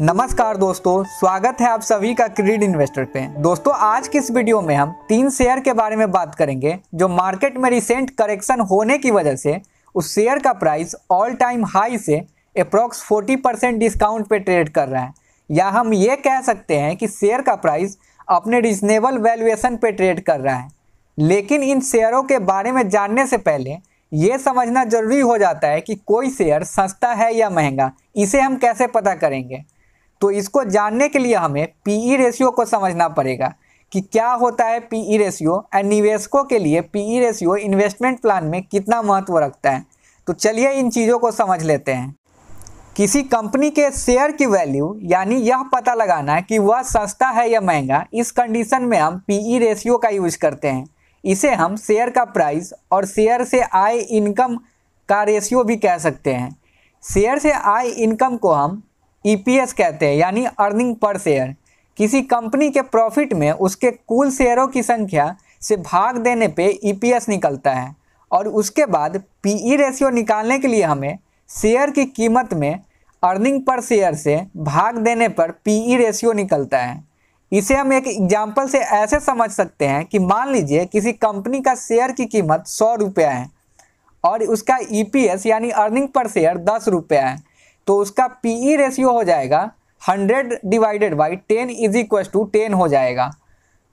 नमस्कार दोस्तों स्वागत है आप सभी का क्रीड इन्वेस्टर पे दोस्तों आज की इस वीडियो में हम तीन शेयर के बारे में बात करेंगे जो मार्केट में रिसेंट करेक्शन होने की वजह से उस शेयर का प्राइस ऑल टाइम हाई से अप्रॉक्स 40 परसेंट डिस्काउंट पे ट्रेड कर रहा है या हम ये कह सकते हैं कि शेयर का प्राइस अपने रिजनेबल वैल्यूएसन पे ट्रेड कर रहा है लेकिन इन शेयरों के बारे में जानने से पहले ये समझना जरूरी हो जाता है कि कोई शेयर सस्ता है या महंगा इसे हम कैसे पता करेंगे तो इसको जानने के लिए हमें पीई रेशियो e को समझना पड़ेगा कि क्या होता है पीई रेशियो एंड निवेशकों के लिए पीई रेशियो इन्वेस्टमेंट प्लान में कितना महत्व रखता है तो चलिए इन चीज़ों को समझ लेते हैं किसी कंपनी के शेयर की वैल्यू यानी यह पता लगाना कि वह सस्ता है या महंगा इस कंडीशन में हम ई रेशियो e का यूज करते हैं इसे हम शेयर का प्राइस और शेयर से आय इनकम का रेशियो भी कह सकते हैं शेयर से आय इनकम को हम ईपीएस e कहते हैं यानी अर्निंग पर शेयर किसी कंपनी के प्रॉफिट में उसके कुल शेयरों की संख्या से भाग देने पे ईपीएस e निकलता है और उसके बाद पीई रेशियो e निकालने के लिए हमें शेयर की कीमत में अर्निंग पर शेयर से भाग देने पर पीई रेशियो निकलता है इसे हम एक एग्जाम्पल से ऐसे समझ सकते हैं कि मान लीजिए किसी कंपनी का शेयर की कीमत सौ रुपया है और उसका ईपीएस यानी अर्निंग पर शेयर दस रुपया है तो उसका पीई रेशियो e हो जाएगा hundred divided by ten is equal to ten हो जाएगा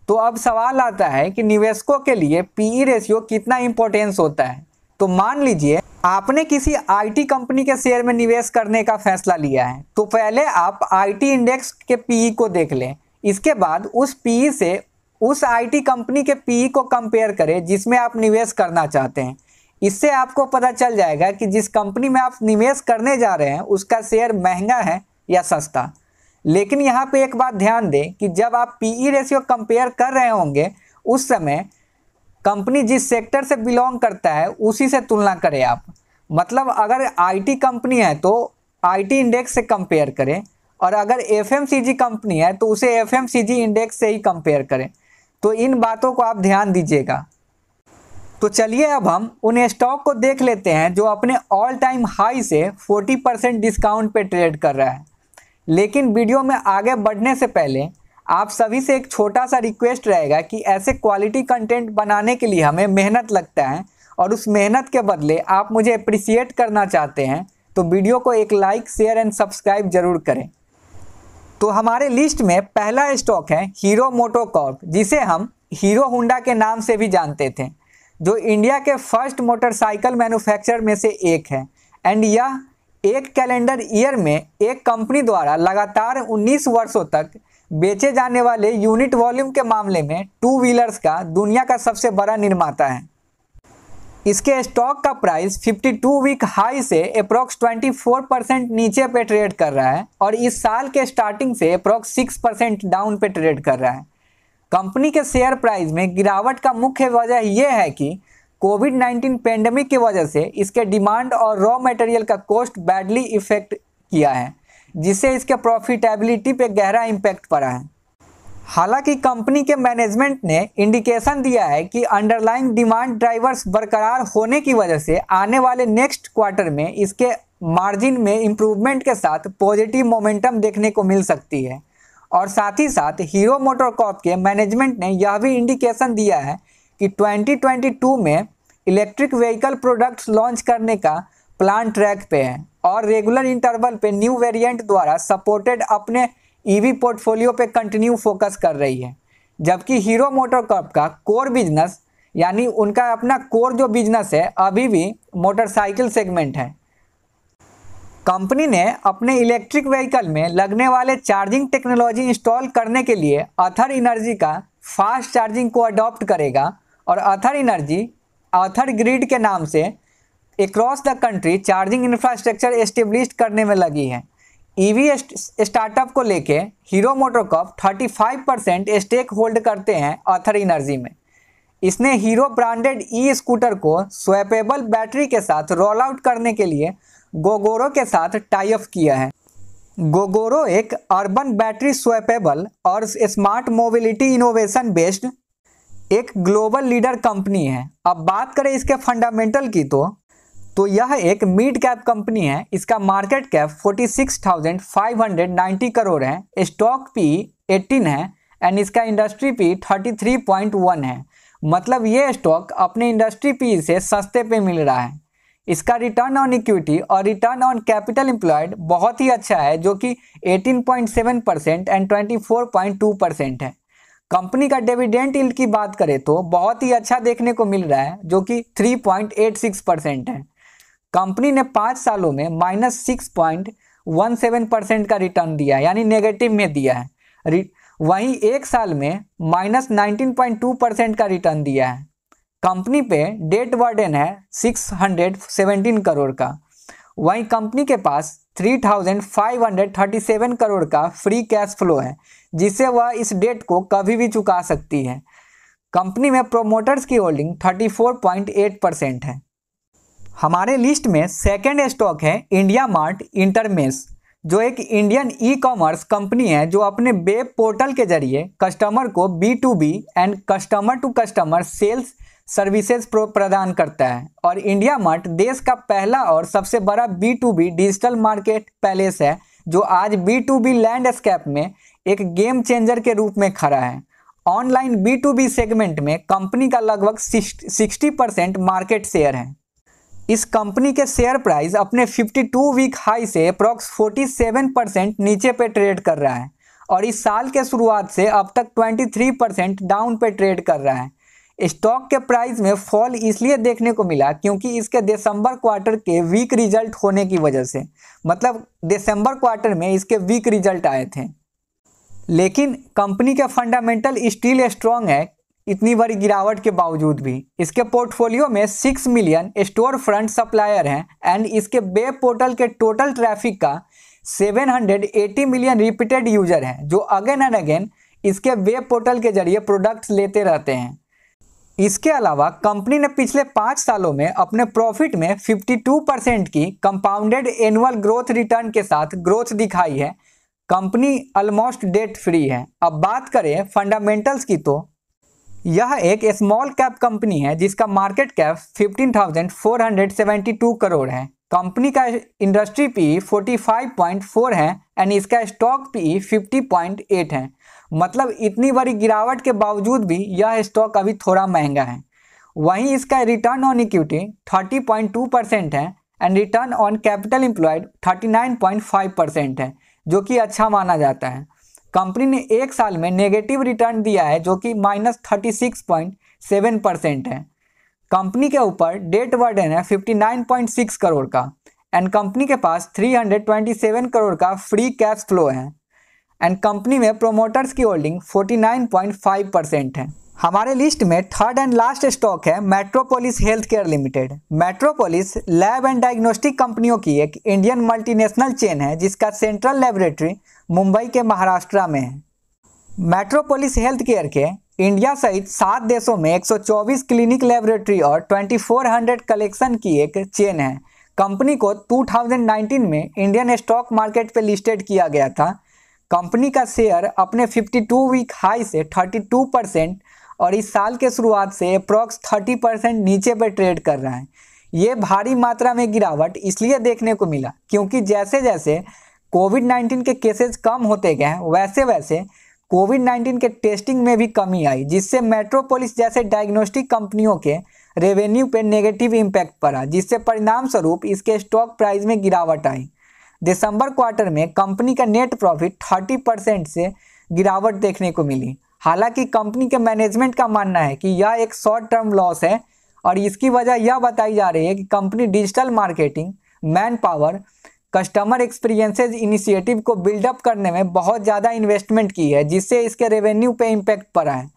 तो अब सवाल आता है कि निवेशकों के लिए पीई रेशियो e कितना इंपॉर्टेंस होता है तो मान लीजिए आपने किसी आईटी कंपनी के शेयर में निवेश करने का फैसला लिया है तो पहले आप आईटी इंडेक्स के पीई e को देख लें इसके बाद उस पीई से उस आईटी कंपनी के पीई को कंपेयर करें जिसमें आप निवेश करना चाहते हैं इससे आपको पता चल जाएगा कि जिस कंपनी में आप निवेश करने जा रहे हैं उसका शेयर महंगा है या सस्ता लेकिन यहाँ पे एक बात ध्यान दें कि जब आप पीई रेशियो कंपेयर कर रहे होंगे उस समय कंपनी जिस सेक्टर से बिलोंग करता है उसी से तुलना करें आप मतलब अगर आईटी कंपनी है तो आईटी इंडेक्स से कंपेयर करें और अगर एफएमसीजी कंपनी है तो उसे एफएमसीजी इंडेक्स से ही कंपेयर करें तो इन बातों को आप ध्यान दीजिएगा तो चलिए अब हम उन स्टॉक को देख लेते हैं जो अपने ऑल टाइम हाई से 40 परसेंट डिस्काउंट पे ट्रेड कर रहा है लेकिन वीडियो में आगे बढ़ने से पहले आप सभी से एक छोटा सा रिक्वेस्ट रहेगा कि ऐसे क्वालिटी कंटेंट बनाने के लिए हमें मेहनत लगता है और उस मेहनत के बदले आप मुझे अप्रिसिएट करना चाहते हैं तो वीडियो को एक लाइक शेयर एंड सब्सक्राइब जरूर करें तो हमारे लिस्ट में पहला स्टॉक है हीरो मोटोकॉर्प जिसे हम हीरो हुंडा के नाम से भी जानते थे जो इंडिया के फर्स्ट मोटरसाइकिल मैन्युफैक्चरर में से एक है एंड यह एक कैलेंडर ईयर में एक कंपनी द्वारा लगातार 19 वर्षों तक बेचे जाने वाले यूनिट वॉल्यूम के मामले में टू व्हीलर्स का दुनिया का सबसे बड़ा निर्माता है इसके स्टॉक का प्राइस 52 वीक हाई से अप्रॉक्स 24 परसेंट नीचे पे ट्रेड कर रहा है और इस साल के स्टार्टिंग से अप्रॉक्स 6 परसेंट डाउन पे ट्रेड कर रहा है कंपनी के शेयर प्राइस में गिरावट का मुख्य वजह यह है कि कोविड 19 पेंडेमिक की वजह से इसके डिमांड और रॉ मटेरियल का कॉस्ट बैडली इफेक्ट किया है जिससे इसके प्रॉफिटेबिलिटी पे गहरा इम्पैक्ट पड़ा है हालांकि कंपनी के मैनेजमेंट ने इंडिकेशन दिया है कि अंडरलाइन डिमांड ड्राइवर्स बरकरार होने की वजह से आने वाले नेक्स्ट क्वार्टर में इसके मार्जिन में इम्प्रूवमेंट के साथ पॉजिटिव मोमेंटम देखने को मिल सकती है और साथ ही साथ हीरो मोटर कॉप के मैनेजमेंट ने यह भी इंडिकेशन दिया है कि 2022 में इलेक्ट्रिक व्हीकल प्रोडक्ट्स लॉन्च करने का प्लान ट्रैक पे है और रेगुलर इंटरवल पे न्यू वेरिएंट द्वारा सपोर्टेड अपने ईवी e पोर्टफोलियो पे कंटिन्यू फोकस कर रही है जबकि हीरो मोटर कॉप का कोर बिजनेस यानी उनका अपना कोर जो बिजनेस है अभी भी मोटरसाइकिल सेगमेंट है कंपनी ने अपने इलेक्ट्रिक व्हीकल में लगने वाले चार्जिंग टेक्नोलॉजी इंस्टॉल करने के लिए अथर इनर्जी का फास्ट चार्जिंग को अडॉप्ट करेगा और अथर इनर्जी अथर ग्रिड के नाम से across the country charging infrastructure establish करने में लगी है ईवी e स्टार्टअप को लेके Hero MotoCorp 35 percent stake hold करते हैं अथर इनर्जी में इसने हीरो ब्रांडेड ई स्कूटर को स्वेपेबल बैटरी के साथ रोल आउट करने के लिए गोगोरो के साथ टाइप किया है गोगोरो एक अर्बन बैटरी स्वेपेबल और स्मार्ट मोबिलिटी इनोवेशन बेस्ड एक ग्लोबल लीडर कंपनी है अब बात करें इसके फंडामेंटल की तो तो यह एक मिड कैप कंपनी है इसका मार्केट कैप 46,590 करोड़ है स्टॉक पी 18 है एंड इसका इंडस्ट्री पी 33.1 है मतलब ये स्टॉक अपने इंडस्ट्री पी से सस्ते पे मिल रहा है इसका रिटर्न ऑन इक्विटी और रिटर्न ऑन कैपिटल इंप्लॉयड बहुत ही अच्छा है जो कि 18.7 परसेंट एंड 24.2 परसेंट है कंपनी का डिविडेंट इल्ड की बात करें तो बहुत ही अच्छा देखने को मिल रहा है जो कि 3.86 परसेंट है कंपनी ने पाँच सालों में minus six point one seven percent का रिटर्न दिया है यानी नेगेटिव में दिया है वहीं एक साल में minus nineteen point two percent का रिटर्न दिया है कंपनी पे डेट वर्डन है 617 करोड़ का वहीं कंपनी के पास 3,537 करोड़ का फ्री कैश फ्लो है जिससे वह इस डेट को कभी भी चुका सकती है कंपनी में प्रोमोटर्स की होल्डिंग 34.8 परसेंट है हमारे लिस्ट में सेकेंड स्टॉक है इंडिया मार्ट इंटरमेस जो एक इंडियन ई कॉमर्स कंपनी है जो अपने वेब पोर्टल के जरिए कस्टमर को B to B and customer to customer sales services प्रदान करता है और इंडिया मार्ट देश का पहला और सबसे बड़ा B to B digital marketplace है जो आज बी टू बी लैंडस्केप में एक गेम चेंजर के रूप में खड़ा है online B to B segment में कंपनी का लगभग सिक्सटी परसेंट मार्केट शेयर है इस कंपनी के शेयर प्राइस अपने 52 वीक हाई से अप्रॉक्स 47 परसेंट नीचे पे ट्रेड कर रहा है और इस साल के शुरुआत से अब तक 23 परसेंट डाउन पे ट्रेड कर रहा है स्टॉक के प्राइस में फॉल इसलिए देखने को मिला क्योंकि इसके दिसंबर क्वार्टर के वीक रिजल्ट होने की वजह से मतलब दिसंबर क्वार्टर में इसके वीक रिजल्ट आए थे लेकिन कंपनी के फंडामेंटल स्टील स्ट्रांग है इतनी बड़ी गिरावट के बावजूद भी इसके पोर्टफोलियो में six million store front supplier हैं एंड इसके वेब पोर्टल के टोटल ट्रैफिक का 780 मिलियन रिपीटेड यूजर हैं जो अगेन एंड अगेन इसके वेब पोर्टल के जरिए प्रोडक्ट्स लेते रहते हैं इसके अलावा कंपनी ने पिछले पाँच सालों में अपने प्रॉफिट में 52 परसेंट की कंपाउंडेड एनुअल ग्रोथ रिटर्न के साथ ग्रोथ दिखाई है कंपनी ऑलमोस्ट डेट फ्री है अब बात करें फंडामेंटल्स की तो यह एक स्मॉल कैप कंपनी है जिसका मार्केट कैप 15,472 करोड़ है कंपनी का इंडस्ट्री पी 45.4 है एंड इसका स्टॉक पी 50.8 है मतलब इतनी बड़ी गिरावट के बावजूद भी यह स्टॉक अभी थोड़ा महंगा है वहीं इसका रिटर्न ऑन इक्विटी 30.2 परसेंट है and return on capital point 39.5 percent है जो कि अच्छा माना जाता है कंपनी ने एक साल में नेगेटिव रिटर्न दिया है जो कि minus thirty six point seven percent है कंपनी के ऊपर डेट वर्डन है fifty nine point six crore का एंड कंपनी के पास three hundred twenty seven crore का फ्री कैश फ्लो है एंड कंपनी में प्रोमोटर्स की होल्डिंग 49.5 परसेंट है हमारे लिस्ट में थर्ड एंड लास्ट स्टॉक है Metropolis health care limited Metropolis lab and diagnostic कंपनियों की एक इंडियन मल्टीनेशनल चेन है जिसका सेंट्रल लेबोरेटरी मुंबई के महाराष्ट्र में है मेट्रोपोलिस हेल्थ केयर के इंडिया सहित सात देशों में 124 क्लिनिक लेबोरेटरी और 2400 कलेक्शन की एक चेन है कंपनी को 2019 में इंडियन स्टॉक मार्केट पर लिस्टेड किया गया था कंपनी का शेयर अपने 52 वीक हाई से 32 परसेंट और इस साल के शुरुआत से अप्रॉक्स 30 परसेंट नीचे पर ट्रेड कर रहा है ये भारी मात्रा में गिरावट इसलिए देखने को मिला क्योंकि जैसे जैसे कोविड 19 के केसेस कम होते गए वैसे वैसे कोविड 19 के टेस्टिंग में भी कमी आई जिससे मेट्रोपोलिस जैसे डायग्नोस्टिक कंपनियों के रेवेन्यू पर नेगेटिव इम्पैक्ट पड़ा जिससे परिणाम स्वरूप इसके स्टॉक प्राइस में गिरावट आई दिसंबर क्वार्टर में कंपनी का नेट प्रॉफिट 30 परसेंट से गिरावट देखने को मिली हालांकि कंपनी के मैनेजमेंट का मानना है कि यह एक शॉर्ट टर्म लॉस है और इसकी वजह यह बताई जा रही है कि company digital marketing man power customer experiences initiative को बिल्डअप करने में बहुत ज़्यादा इन्वेस्टमेंट की है जिससे इसके रेवेन्यू पे इम्पैक्ट पड़ा है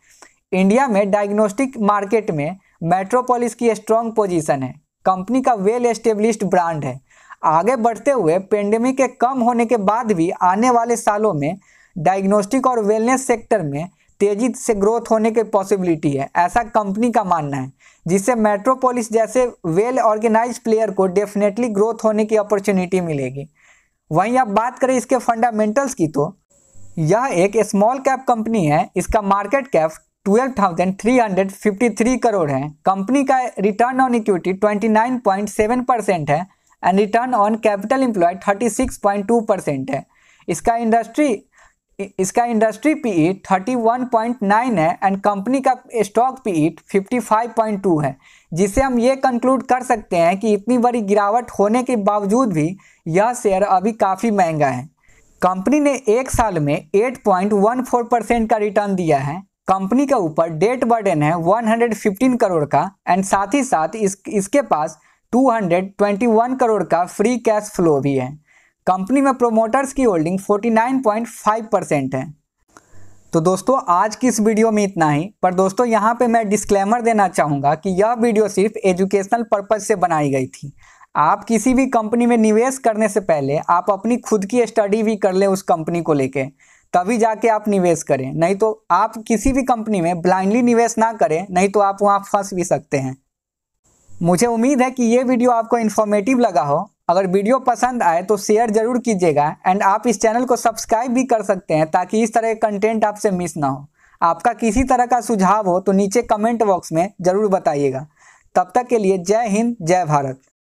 इंडिया में डायग्नोस्टिक मार्केट में मेट्रोपोलिस की स्ट्रॉन्ग पोजीशन है कंपनी का वेल एस्टेब्लिश्ड ब्रांड है आगे बढ़ते हुए पेंडेमिक के कम होने के बाद भी आने वाले सालों में डायग्नोस्टिक और वेलनेस सेक्टर में तेजी से ग्रोथ होने की पॉसिबिलिटी है ऐसा कंपनी का मानना है जिससे मेट्रोपोलिस जैसे वेल ऑर्गेनाइज प्लेयर को डेफिनेटली ग्रोथ होने की अपॉर्चुनिटी मिलेगी वहीं आप बात करें इसके फंडामेंटल्स की तो यह एक स्मॉल कैप कंपनी है इसका मार्केट कैप 12,353 करोड़ है कंपनी का रिटर्न ऑन इक्विटी 29.7 परसेंट है and return on capital employed 36.2 percent है इसका इंडस्ट्री इसका इंडस्ट्री पीई 31.9 है एंड कंपनी का स्टॉक पीई 55.2 है जिससे हम ये कंक्लूड कर सकते हैं कि इतनी बड़ी गिरावट होने के बावजूद भी यह शेयर अभी काफ़ी महंगा है कंपनी ने एक साल में 8.14 परसेंट का रिटर्न दिया है कंपनी के ऊपर डेट बर्डन है 115 करोड़ का एंड साथ ही साथ इस इसके पास 221 करोड़ का फ्री कैश फ्लो भी है कंपनी में प्रोमोटर्स की होल्डिंग 49.5 परसेंट है तो दोस्तों आज की इस वीडियो में इतना ही पर दोस्तों यहाँ पे मैं डिस्क्लेमर देना चाहूँगा कि यह वीडियो सिर्फ एजुकेशनल पर्पज से बनाई गई थी आप किसी भी कंपनी में निवेश करने से पहले आप अपनी खुद की स्टडी भी कर लें उस कंपनी को लेके तभी जाके आप निवेश करें नहीं तो आप किसी भी कंपनी में ब्लाइंडली निवेश ना करें नहीं तो आप वहाँ फंस भी सकते हैं मुझे उम्मीद है कि ये वीडियो आपको इन्फॉर्मेटिव लगा हो अगर वीडियो पसंद आए तो शेयर जरूर कीजिएगा एंड आप इस चैनल को सब्सक्राइब भी कर सकते हैं ताकि इस तरह के कंटेंट आपसे मिस ना हो आपका किसी तरह का सुझाव हो तो नीचे कमेंट बॉक्स में ज़रूर बताइएगा तब तक के लिए जय हिंद जय भारत